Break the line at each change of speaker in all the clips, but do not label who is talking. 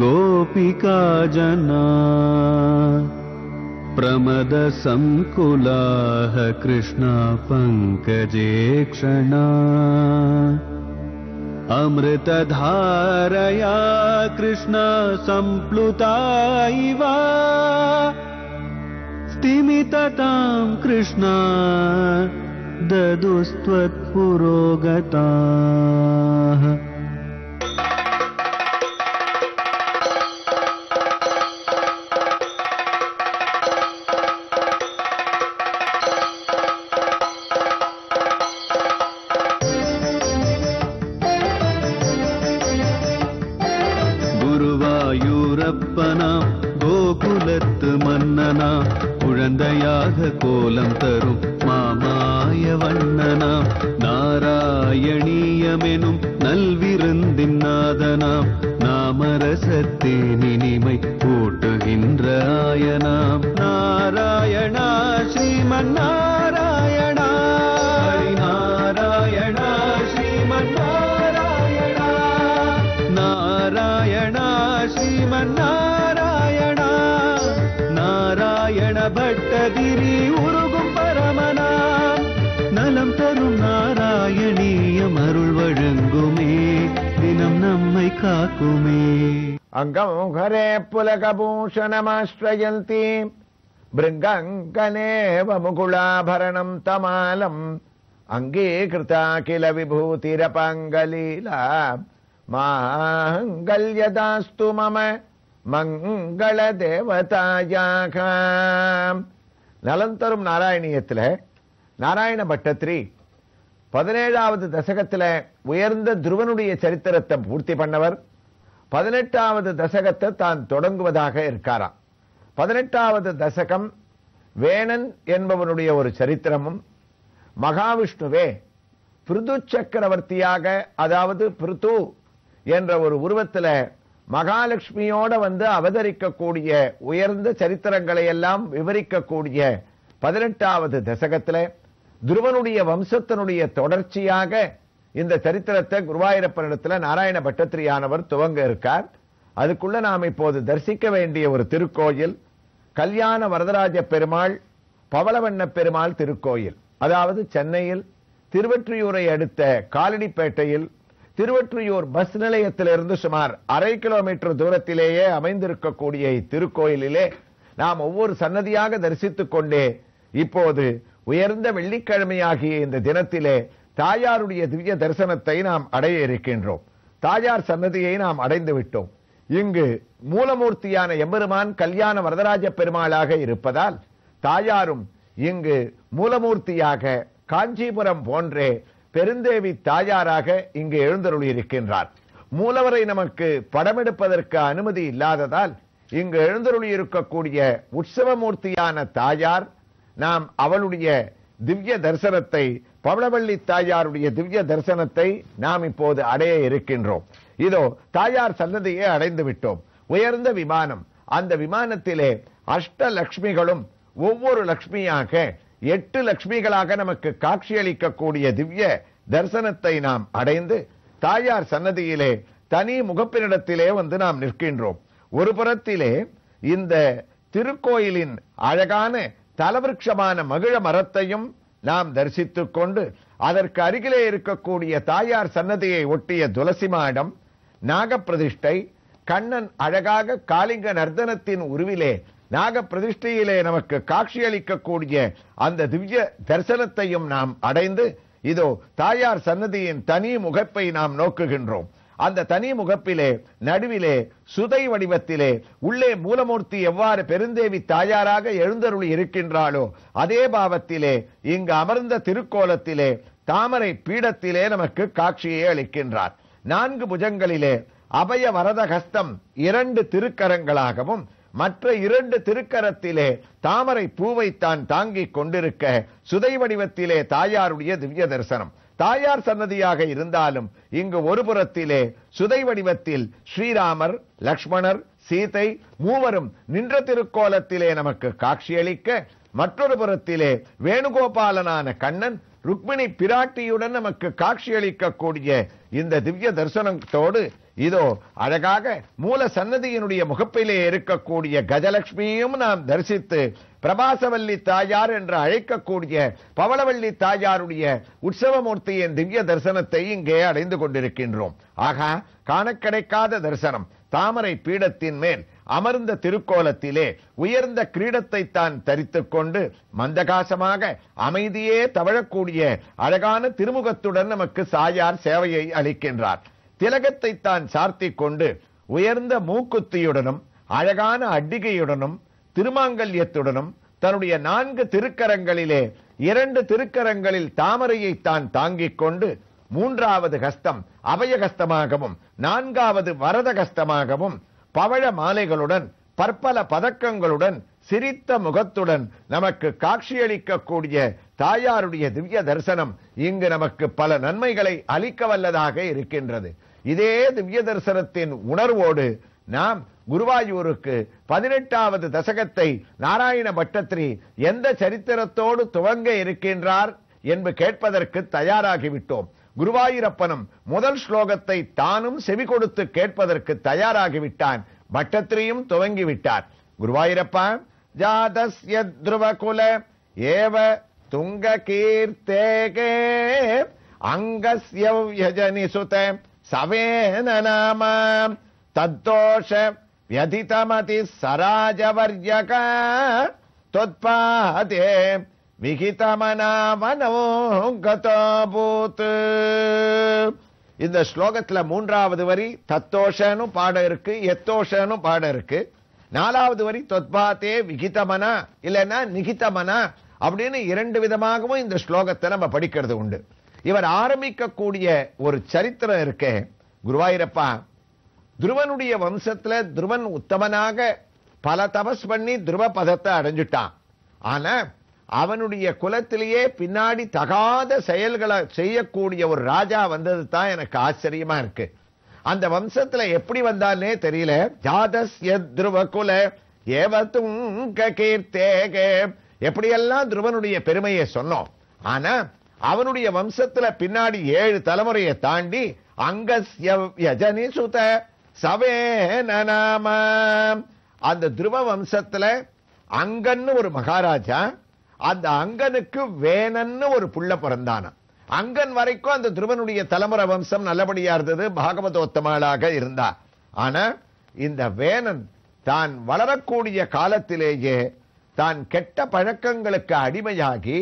गोपिका जना प्रमदसङ्कुलाः कृष्णा अमृतधारया कृष्णा सम्प्लुता इव कृष्णा நயமெனும் நல்விருந்தின்னாதனாம் நாதனாம் நாமரசத்தே நினிமை கூட்டுகின்ற நாராயணா ஸ்ரீமன் பட்டதிரி உருகும் பரமனா நலம் தரும் நாராயணி நித்தியம் அருள் வழங்குமே தினம் நம்மை காக்குமே
அங்கமுகரே புலகபூஷணமாஸ்ரயந்தி பிருங்கங்கலேவ முகுளாபரணம் தமாலம் அங்கீகிருதா கில விபூதிரபாங்கலீலா மாங்கல்யதாஸ்து மம மங்களதேவதாயாக நலந்தரும் நாராயணியத்தில் நாராயண பட்டத்ரி பதினேழாவது தசகத்தில் உயர்ந்த துருவனுடைய சரித்திரத்தை பூர்த்தி பண்ணவர் பதினெட்டாவது தசகத்தை தான் தொடங்குவதாக இருக்காராம் பதினெட்டாவது தசகம் வேணன் என்பவனுடைய ஒரு சரித்திரமும் மகாவிஷ்ணுவே பிருது சக்கரவர்த்தியாக அதாவது பிருது என்ற ஒரு உருவத்தில் மகாலட்சுமியோட வந்து அவதரிக்கக்கூடிய உயர்ந்த சரித்திரங்களை எல்லாம் விவரிக்கக்கூடிய பதினெட்டாவது தசகத்தில் துருவனுடைய வம்சத்தினுடைய தொடர்ச்சியாக இந்த சரித்திரத்தை குருவாயிரப்பனிடத்தில் நாராயண பட்டத்திரியானவர் துவங்க இருக்கார் அதுக்குள்ள நாம் இப்போது தரிசிக்க வேண்டிய ஒரு திருக்கோயில் கல்யாண வரதராஜ பெருமாள் பவளவண்ண பெருமாள் திருக்கோயில் அதாவது சென்னையில் திருவற்றியூரை அடுத்த காலடிப்பேட்டையில் திருவற்றியூர் பஸ் நிலையத்திலிருந்து சுமார் அரை கிலோமீட்டர் தூரத்திலேயே அமைந்திருக்கக்கூடிய இத்திருக்கோயிலிலே நாம் ஒவ்வொரு சன்னதியாக தரிசித்துக் கொண்டே இப்போது உயர்ந்த வெள்ளிக்கிழமையாகிய இந்த தினத்திலே தாயாருடைய திவ்ய தரிசனத்தை நாம் அடைய இருக்கின்றோம் தாயார் சன்னதியை நாம் அடைந்து விட்டோம் இங்கு மூலமூர்த்தியான எம்பெருமான் கல்யாண வரதராஜ பெருமாளாக இருப்பதால் தாயாரும் இங்கு மூலமூர்த்தியாக காஞ்சிபுரம் போன்றே பெருந்தேவி தாயாராக இங்கு எழுந்தருளி இருக்கின்றார் மூலவரை நமக்கு படமெடுப்பதற்கு அனுமதி இல்லாததால் இங்கு எழுந்தருளி இருக்கக்கூடிய உற்சவமூர்த்தியான தாயார் நாம் அவளுடைய திவ்ய தரிசனத்தை பவளவள்ளி தாயாருடைய திவ்ய தரிசனத்தை நாம் இப்போது அடைய இருக்கின்றோம் இதோ தாயார் சன்னதியை அடைந்து விட்டோம் உயர்ந்த விமானம் அந்த விமானத்திலே அஷ்ட லக்ஷ்மிகளும் ஒவ்வொரு லக்ஷ்மியாக எட்டு லக்ஷ்மிகளாக நமக்கு காட்சியளிக்கக்கூடிய திவ்ய தரிசனத்தை நாம் அடைந்து தாயார் சன்னதியிலே தனி முகப்பினிடத்திலே வந்து நாம் நிற்கின்றோம் ஒரு புறத்திலே இந்த திருக்கோயிலின் அழகான தலவிருஷமான மகிழ மரத்தையும் நாம் தரிசித்துக் கொண்டு அதற்கு அருகிலே இருக்கக்கூடிய தாயார் சன்னதியை ஒட்டிய துளசி மாடம் நாகப்பிரதிஷ்டை கண்ணன் அழகாக காளிங்க நர்தனத்தின் உருவிலே நாகப்பிரதிஷ்டையிலே பிரதிஷ்டையிலே நமக்கு காட்சியளிக்கக்கூடிய அந்த திவ்ய தரிசனத்தையும் நாம் அடைந்து இதோ தாயார் சன்னதியின் தனி முகப்பை நாம் நோக்குகின்றோம் அந்த தனி முகப்பிலே நடுவிலே சுதை வடிவத்திலே உள்ளே மூலமூர்த்தி எவ்வாறு பெருந்தேவி தாயாராக எழுந்தருளி இருக்கின்றாளோ அதே பாவத்திலே இங்கு அமர்ந்த திருக்கோலத்திலே தாமரை பீடத்திலே நமக்கு காட்சியை அளிக்கின்றார் நான்கு புஜங்களிலே அபய வரத கஸ்தம் இரண்டு திருக்கரங்களாகவும் மற்ற இரண்டு திருக்கரத்திலே தாமரை பூவைத்தான் தாங்கிக் கொண்டிருக்க சுதை வடிவத்திலே தாயாருடைய திவ்ய தரிசனம் தாயார் சன்னதியாக இருந்தாலும் இங்கு ஒரு புறத்திலே சுதை வடிவத்தில் ஸ்ரீராமர் லக்ஷ்மணர் சீதை மூவரும் நின்ற திருக்கோலத்திலே நமக்கு காட்சியளிக்க மற்றொரு புறத்திலே வேணுகோபாலனான கண்ணன் ருக்மிணி பிராட்டியுடன் நமக்கு காட்சி அளிக்கக்கூடிய இந்த திவ்ய தரிசனத்தோடு இதோ அழகாக மூல சன்னதியினுடைய முகப்பிலே இருக்கக்கூடிய கஜலட்சுமியையும் நாம் தரிசித்து பிரபாசவல்லி தாயார் என்று அழைக்கக்கூடிய பவளவல்லி தாயாருடைய உற்சவமூர்த்தியின் திவ்ய தரிசனத்தை இங்கே அடைந்து கொண்டிருக்கின்றோம் ஆகா காண கிடைக்காத தரிசனம் தாமரை பீடத்தின் மேல் அமர்ந்த திருக்கோலத்திலே உயர்ந்த கிரீடத்தை தான் தரித்துக் கொண்டு மந்தகாசமாக அமைதியே தவழக்கூடிய அழகான திருமுகத்துடன் நமக்கு சாயார் சேவையை அளிக்கின்றார் திலகத்தை தான் சார்த்திக் கொண்டு உயர்ந்த மூக்குத்தியுடனும் அழகான அட்டிகையுடனும் திருமாங்கல்யத்துடனும் தன்னுடைய நான்கு திருக்கரங்களிலே இரண்டு திருக்கரங்களில் தாமரையை தான் தாங்கிக் கொண்டு மூன்றாவது கஸ்தம் அபயகஸ்தமாகவும் நான்காவது வரத கஸ்தமாகவும் பவழ மாலைகளுடன் பற்பல பதக்கங்களுடன் சிரித்த முகத்துடன் நமக்கு காட்சியளிக்கக்கூடிய தாயாருடைய திவ்ய தரிசனம் இங்கு நமக்கு பல நன்மைகளை அளிக்க வல்லதாக இருக்கின்றது இதே திவ்ய தரிசனத்தின் உணர்வோடு நாம் குருவாயூருக்கு பதினெட்டாவது தசகத்தை நாராயண பட்டத்திரி எந்த சரித்திரத்தோடு துவங்க இருக்கின்றார் என்று கேட்பதற்கு தயாராகிவிட்டோம் குருவாயூரப்பனும் முதல் ஸ்லோகத்தை தானும் செவி கொடுத்து கேட்பதற்கு தயாராகிவிட்டான் பட்டத்திரியும் துவங்கிவிட்டார் குருவாயிரப்பா ஜாதஸ்ய த்ருவகுல ஏவ துங்க கீர்த்தேகே அங்கஸ்யஜனிசுத சவேன நாம தத்தோஷ வியதிதமதி சராஜவர்யக தொத்பாதே விகிதமனாவனவும் இந்த ஸ்லோகத்துல மூன்றாவது வரி தத்தோஷனும் பாடம் இருக்கு எத்தோஷனும் பாடம் இருக்கு நாலாவது வரி தொத்பாத்தே விகிதமனா இல்லைன்னா நிகிதமனா அப்படின்னு இரண்டு விதமாகவும் இந்த ஸ்லோகத்தை நம்ம படிக்கிறது உண்டு இவர் ஆரம்பிக்கக்கூடிய ஒரு சரித்திரம் இருக்கே குருவாயிரப்பா துருவனுடைய வம்சத்துல துருவன் உத்தமனாக பல தபஸ் பண்ணி துருவ பதத்தை அடைஞ்சிட்டான் ஆனா அவனுடைய குலத்திலேயே பின்னாடி தகாத செயல்களை செய்யக்கூடிய ஒரு ராஜா வந்தது தான் எனக்கு ஆச்சரியமா இருக்கு அந்த வம்சத்துல எப்படி வந்தாலே தெரியல ஜாதஸ் துருவ குல ஏவத்தும் எப்படியெல்லாம் துருவனுடைய பெருமையை சொன்னோம் ஆனா அவனுடைய வம்சத்துல பின்னாடி ஏழு தலைமுறையை தாண்டி அங்கி சுத சவேனாம அந்த துருவ வம்சத்துல அங்கன்னு ஒரு மகாராஜா அந்த அங்கனுக்கு வேணன்னு ஒரு புள்ள பிறந்தானா அங்கன் வரைக்கும் அந்த துருவனுடைய தலைமுறை வம்சம் நல்லபடியா இருந்தது பாகவதோத்தமாளாக இருந்தா ஆனா இந்த வேணன் தான் வளரக்கூடிய காலத்திலேயே தான் கெட்ட பழக்கங்களுக்கு அடிமையாகி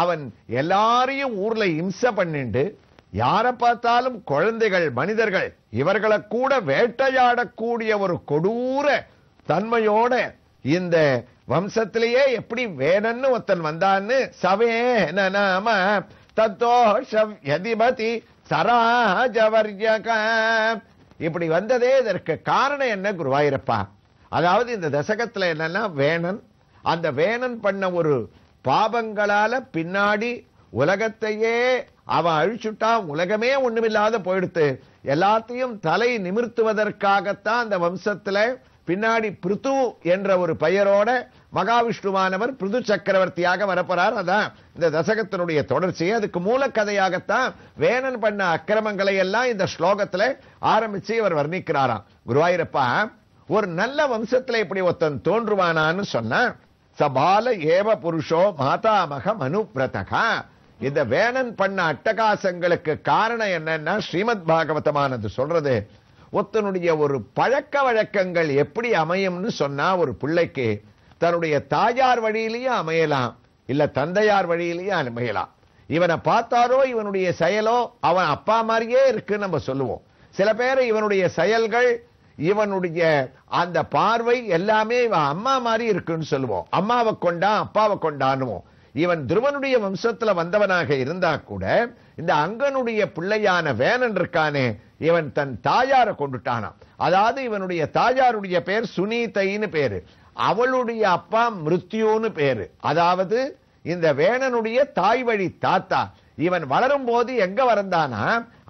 அவன் எல்லாரையும் ஊர்ல இம்ச பண்ணிண்டு யாரை பார்த்தாலும் குழந்தைகள் மனிதர்கள் இவர்களை கூட வேட்டையாடக்கூடிய ஒரு கொடூர தன்மையோட இந்த வம்சத்திலேயே எப்படி வேணும்னு ஒருத்தன் வந்தான்னு சவேன நாம எதிபதி சராஜவர்யக இப்படி வந்ததே இதற்கு காரணம் என்ன குருவாயிரப்பா அதாவது இந்த தசகத்தில் என்னன்னா வேணன் அந்த வேணன் பண்ண ஒரு பாபங்களால பின்னாடி உலகத்தையே அவன் அழிச்சுட்டான் உலகமே ஒண்ணுமில்லாத போயிடுத்து எல்லாத்தையும் தலை நிமிர்த்துவதற்காகத்தான் அந்த வம்சத்தில் பின்னாடி பிருத்து என்ற ஒரு பெயரோட மகாவிஷ்ணுவானவர் பிருது சக்கரவர்த்தியாக வரப்போறார் அதான் இந்த தசகத்தினுடைய தொடர்ச்சியை அதுக்கு மூல கதையாகத்தான் வேணன் பண்ண அக்கிரமங்களை எல்லாம் இந்த ஸ்லோகத்தில் ஆரம்பிச்சு இவர் வர்ணிக்கிறாராம் குருவாயிரப்பா ஒரு நல்ல வம்சத்தில் இப்படி ஒருத்தன் தோன்றுவானான்னு சொன்ன சபால ஏவ புருஷோ மாதாமக பிரதகா இந்த வேணன் பண்ண அட்டகாசங்களுக்கு காரணம் என்னன்னா ஸ்ரீமத் பாகவதமானது சொல்றது ஒருத்தனுடைய ஒரு பழக்க வழக்கங்கள் எப்படி அமையும்னு சொன்னா ஒரு பிள்ளைக்கு தன்னுடைய தாயார் வழியிலையும் அமையலாம் இல்ல தந்தையார் வழியிலையும் அமையலாம் இவனை பார்த்தாரோ இவனுடைய செயலோ அவன் அப்பா மாதிரியே இருக்குன்னு நம்ம சொல்லுவோம் சில பேர் இவனுடைய செயல்கள் இவனுடைய அந்த பார்வை எல்லாமே இவன் அம்மா மாதிரி இருக்குன்னு சொல்லுவோம் அம்மாவை கொண்டா அப்பாவை கொண்டான்னுவோம் இவன் துருவனுடைய வம்சத்தில் வந்தவனாக இருந்தா கூட இந்த அங்கனுடைய பிள்ளையான வேணன் இருக்கானே இவன் தன் தாயாரை கொண்டுட்டானான் அதாவது இவனுடைய தாயாருடைய பேர் சுனீதைன்னு பேரு அவளுடைய அப்பா மிருத்யூன்னு பேரு அதாவது இந்த வேணனுடைய தாய் வழி தாத்தா இவன் வளரும் போது எங்க வரந்தானா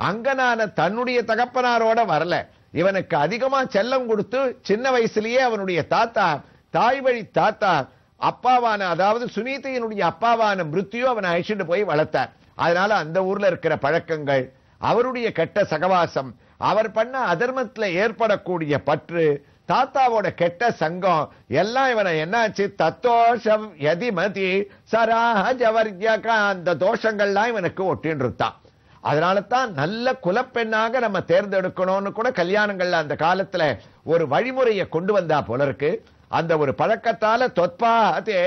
அங்கனான தன்னுடைய தகப்பனாரோட வரல இவனுக்கு அதிகமா செல்லம் கொடுத்து சின்ன வயசுலயே அவனுடைய தாத்தா தாய் வழி தாத்தா அப்பாவான அதாவது சுனீதையினுடைய அப்பாவான மிருத்தியோ அவனை அழைச்சிட்டு போய் வளர்த்தார் அதனால அந்த ஊர்ல இருக்கிற பழக்கங்கள் அவருடைய கெட்ட சகவாசம் அவர் பண்ண அதர்மத்தில் ஏற்படக்கூடிய பற்று தாத்தாவோட கெட்ட சங்கம் எல்லாம் இவனை என்னாச்சு தத்தோஷம் எதிமதி சராஜவர்ய அந்த தோஷங்கள்லாம் இவனுக்கு ஒட்டின்றுத்தான் அதனால தான் நல்ல குலப்பெண்ணாக நம்ம தேர்ந்தெடுக்கணும்னு கூட கல்யாணங்கள்ல அந்த காலத்துல ஒரு வழிமுறையை கொண்டு வந்தா போல இருக்கு அந்த ஒரு பழக்கத்தால தொற்பாத்தே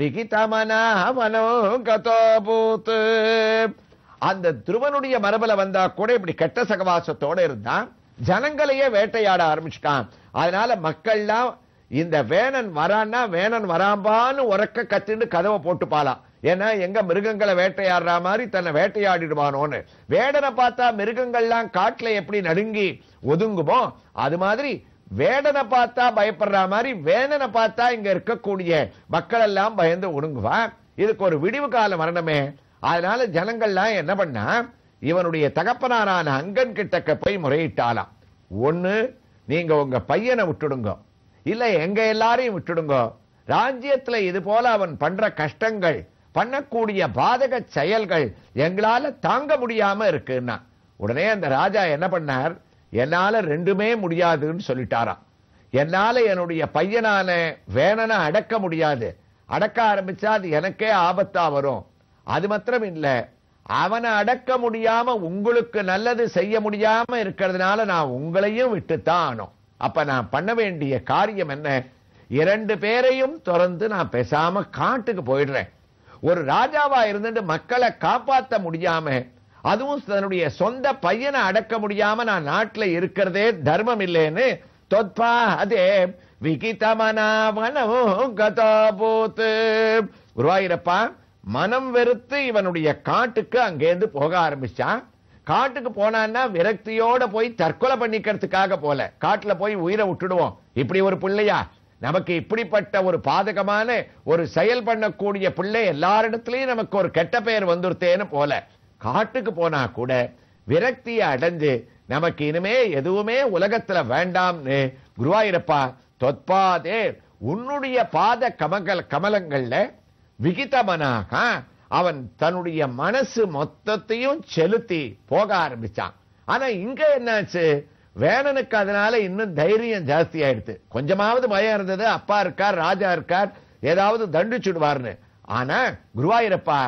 விகிதமனா பூத்து அந்த துருவனுடைய மரபில் வந்தா கூட இப்படி கெட்ட சகவாசத்தோட இருந்தான் ஜனங்களையே வேட்டையாட ஆரம்பிச்சுட்டான் அதனால மக்கள்லாம் இந்த வேணன் வரான்னா வேணன் வராம்பான்னு உறக்க கத்துன்னு கதவை போட்டுப்பாலாம் ஏன்னா எங்க மிருகங்களை வேட்டையாடுற மாதிரி தன்னை வேட்டையாடிடுவானோன்னு வேடனை பார்த்தா மிருகங்கள்லாம் காட்டுல எப்படி நடுங்கி ஒதுங்குமோ அது மாதிரி வேடனை பார்த்தா பயப்படுற மாதிரி வேதனை பார்த்தா இங்க இருக்கக்கூடிய மக்கள் எல்லாம் பயந்து ஒடுங்குவான் இதுக்கு ஒரு விடிவு கால மரணமே அதனால ஜனங்கள்லாம் என்ன பண்ணா இவனுடைய தகப்பனாரான அங்கன் கிட்டக்க போய் முறையிட்டாலாம் ஒன்று நீங்க உங்க பையனை விட்டுடுங்க இல்ல எங்க எல்லாரையும் விட்டுடுங்க ராஜ்யத்துல இது போல அவன் பண்ற கஷ்டங்கள் பண்ணக்கூடிய பாதக செயல்கள் எங்களால தாங்க முடியாம இருக்குன்னா உடனே அந்த ராஜா என்ன பண்ணார் என்னால ரெண்டுமே முடியாதுன்னு சொல்லிட்டாராம் என்னால என்னுடைய பையனான வேணனை அடக்க முடியாது அடக்க ஆரம்பிச்சா அது எனக்கே ஆபத்தா வரும் அது மாத்திரம் இல்லை அவனை அடக்க முடியாம உங்களுக்கு நல்லது செய்ய முடியாம இருக்கிறதுனால நான் உங்களையும் விட்டுத்தான் ஆனோம் அப்ப நான் பண்ண வேண்டிய காரியம் என்ன இரண்டு பேரையும் திறந்து நான் பேசாம காட்டுக்கு போயிடுறேன் ஒரு ராஜாவா இருந்துட்டு மக்களை காப்பாற்ற முடியாம அதுவும் தன்னுடைய சொந்த பையனை அடக்க முடியாம நான் நாட்டில் இருக்கிறதே தர்மம் இல்லைன்னு தொத்பா அதே குருவாயிரப்பா மனம் வெறுத்து இவனுடைய காட்டுக்கு அங்கேருந்து போக ஆரம்பிச்சான் காட்டுக்கு போனான்னா விரக்தியோட போய் தற்கொலை பண்ணிக்கிறதுக்காக போல காட்டுல போய் உயிரை விட்டுடுவோம் இப்படி ஒரு பிள்ளையா நமக்கு இப்படிப்பட்ட ஒரு பாதகமான ஒரு செயல் பண்ணக்கூடிய பிள்ளை எல்லாரிடத்திலையும் நமக்கு ஒரு கெட்ட பெயர் வந்துருத்தேன்னு போல காட்டுக்கு போனா கூட விரக்தியை அடைஞ்சு நமக்கு இனிமே எதுவுமே உலகத்துல வேண்டாம்னு குருவாயிருப்பா தொத்பாதே உன்னுடைய பாத கமகல் கமலங்கள்ல விகிதமனாக அவன் தன்னுடைய மனசு மொத்தத்தையும் செலுத்தி போக ஆரம்பிச்சான் ஆனா இங்க என்னாச்சு வேணனுக்கு அதனால இன்னும் தைரியம் ஜாஸ்தி ஆயிடுத்து கொஞ்சமாவது பயம் இருந்தது அப்பா இருக்கார் ராஜா இருக்கார் ஏதாவது தண்டிச்சுடுவார்னு ஆனா குருவாயிரப்பா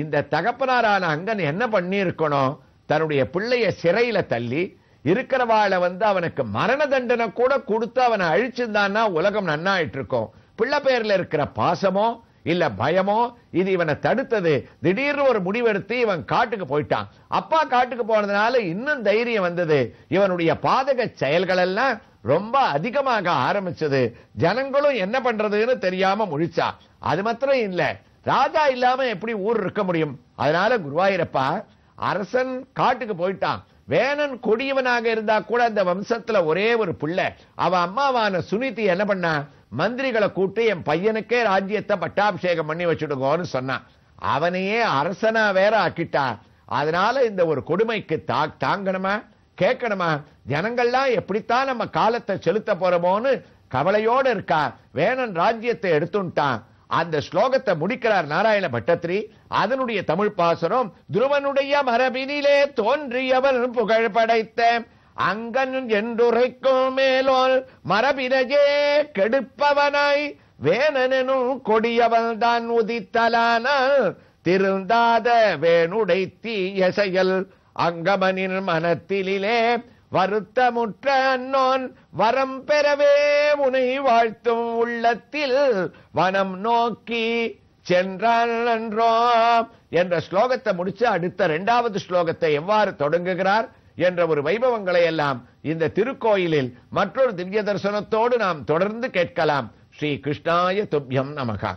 இந்த தகப்பனாரான அங்கன் என்ன பண்ணியிருக்கணும் தன்னுடைய பிள்ளைய சிறையில தள்ளி இருக்கிறவாழ வந்து அவனுக்கு மரண தண்டனை கூட கொடுத்து அவனை அழிச்சிருந்தான்னா உலகம் நன்னாயிட்டு இருக்கும் பிள்ளை பேர்ல இருக்கிற பாசமோ இல்ல பயமோ இது இவனை தடுத்தது திடீர்னு ஒரு முடிவெடுத்து இவன் காட்டுக்கு போயிட்டான் அப்பா காட்டுக்கு போனதுனால இன்னும் தைரியம் வந்தது இவனுடைய பாதக செயல்கள் எல்லாம் ரொம்ப அதிகமாக ஆரம்பிச்சது ஜனங்களும் என்ன பண்றதுன்னு தெரியாம முழிச்சா அது மாத்திரம் இல்லை ராஜா இல்லாம எப்படி ஊர் இருக்க முடியும் அதனால குருவாயிரப்பா அரசன் காட்டுக்கு போயிட்டான் வேணன் கொடியவனாக இருந்தா கூட அந்த வம்சத்துல ஒரே ஒரு பிள்ளை அவ அம்மாவான சுனிதி என்ன பண்ணா மந்திரிகளை கூட்டு என் பையனுக்கே ராஜ்யத்தை பட்டாபிஷேகம் பண்ணி வச்சுடுங்கன்னு சொன்னான் அவனையே அரசனா வேற ஆக்கிட்டா அதனால இந்த ஒரு கொடுமைக்கு தா தாங்கணுமா கேட்கணுமா ஜனங்கள்லாம் எப்படித்தான் நம்ம காலத்தை செலுத்த போறோமோன்னு கவலையோடு இருக்கா வேணன் ராஜ்யத்தை எடுத்துட்டான் அந்த ஸ்லோகத்தை முடிக்கிறார் நாராயண பட்டத்ரி அதனுடைய தமிழ் பாசனம் துருவனுடைய மரபினிலே தோன்றியவன் புகழ் படைத்த அங்கன் என்றுரைக்கும் மேலோல் மரபினையே கெடுப்பவனாய் வேணனும் கொடியவன் தான் உதித்தலானால் திருந்தாத வேணுடை தீய செயல் அங்கமனின் மனத்திலே வருத்தமுற்ற அன்னோன் வரம் பெறவே உனை வாழ்த்தும் உள்ளத்தில் வனம் நோக்கி சென்றான் என்றோம் என்ற ஸ்லோகத்தை முடிச்சு அடுத்த இரண்டாவது ஸ்லோகத்தை எவ்வாறு தொடங்குகிறார் என்ற ஒரு வைபவங்களை எல்லாம் இந்த திருக்கோயிலில் மற்றொரு திவ்ய தரிசனத்தோடு நாம் தொடர்ந்து கேட்கலாம் ஸ்ரீ கிருஷ்ணாய துப்யம் நமகா